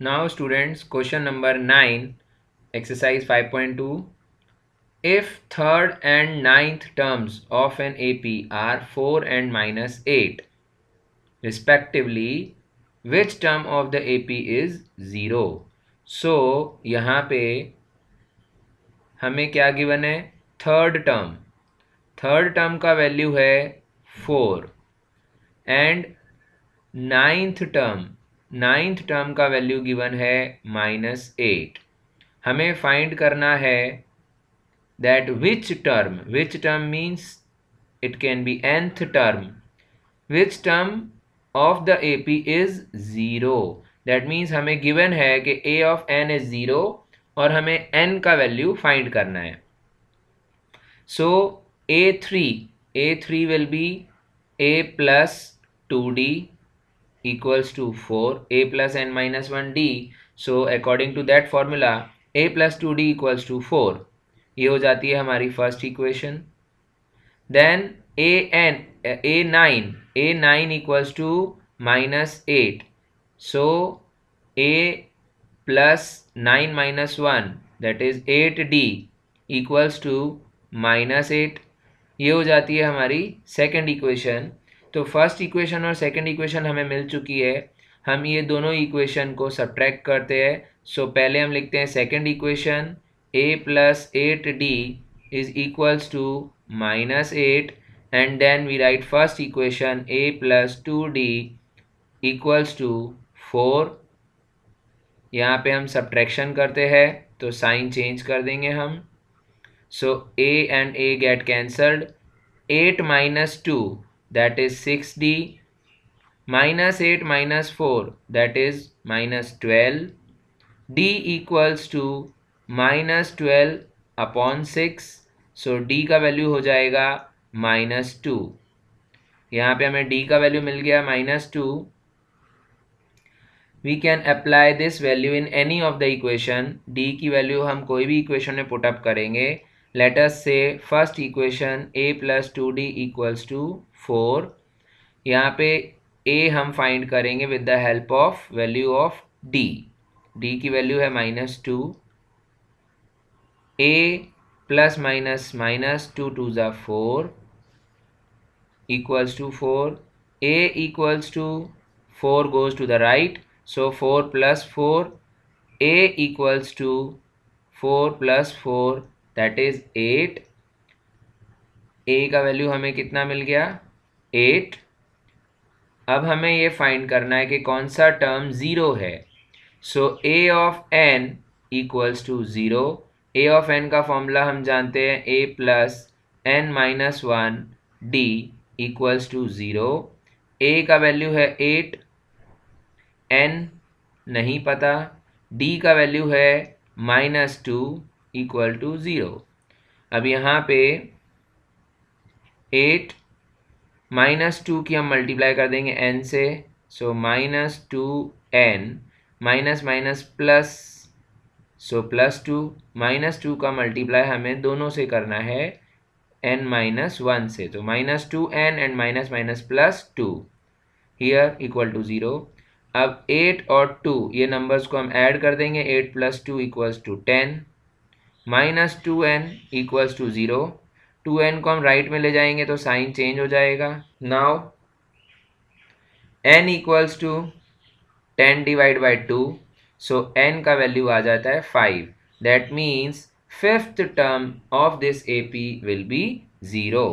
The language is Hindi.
now students question number 9 exercise 5.2 if third and ninth terms of an AP are 4 and minus 8 respectively which term of the AP is 0 so यहाँ पे हमें क्या गिवन है थर्ड टर्म थर्ड टर्म का वैल्यू है four and ninth term ninth term का वैल्यू गिवन है माइनस एट हमें फाइंड करना है that which term which term means it can be nth term which term of the A P is zero that means हमें गिवन है कि A of N is zero और हमें एन का वैल्यू फाइंड करना है so A three A three will be A plus two D equals to 4 a plus n minus 1 d so according to that formula a plus 2 d equals to 4 ये हो जाती है हमारी first equation then a n a 9 a 9 equals to minus 8 so a plus 9 minus 1 that is 8 d equals to minus 8 ये हो जाती है हमारी second equation तो फर्स्ट इक्वेशन और सेकंड इक्वेशन हमें मिल चुकी है हम ये दोनों इक्वेशन को सब्ट्रैक्ट करते हैं सो so, पहले हम लिखते हैं second equation A plus eight D is equals to minus eight and then we write first equation A plus two D equals to four यहाँ पे हम सब्ट्रैक्शन करते हैं तो साइन चेंज कर देंगे हम so A and A get cancelled eight minus two that is six D minus eight minus four that is minus twelve D equals to minus twelve upon six so D का वैल्यू हो जाएगा माइनस टू यहाँ पे हमें डी का वैल्यू मिल गया minus two we can apply this value in any of the equation D की वैल्यू हम कोई भी इक्वेशन में पुटअप करेंगे let us say first equation a plus two D equals to four यहाँ पे a हम फाइंड करेंगे with the help of value of d d की वैल्यू है minus two A plus minus minus two two ज़ा four equals to 4 a equals to 4 goes to the right so 4 plus 4 a equals to 4 plus 4 that is eight A का वैल्यू हमें कितना मिल गया एट अब हमें ये फाइंड करना है कि कौन सा टर्म ज़ीरो है so A of N equals to zero A of N का फॉर्मूला हम जानते हैं A plus N minus one D equals to zero A का वैल्यू है एट एन नहीं पता डी का वैल्यू है minus two equal to zero अब यहाँ पे एट माइनस टू की हम मल्टीप्लाई कर देंगे एन से so minus two N minus minus plus so plus two minus two का मल्टीप्लाई हमें दोनों से करना है एन माइनस वन से तो minus two N and minus minus plus two here equal to zero अब एट और टू ये नंबर्स को हम ऐड कर देंगे eight plus two equals to ten minus two N equals to zero two N को हम राइट में ले जाएंगे तो साइन चेंज हो जाएगा now N equals to ten divide by two so N का वैल्यू आ जाता है five that means fifth term of this A P will be zero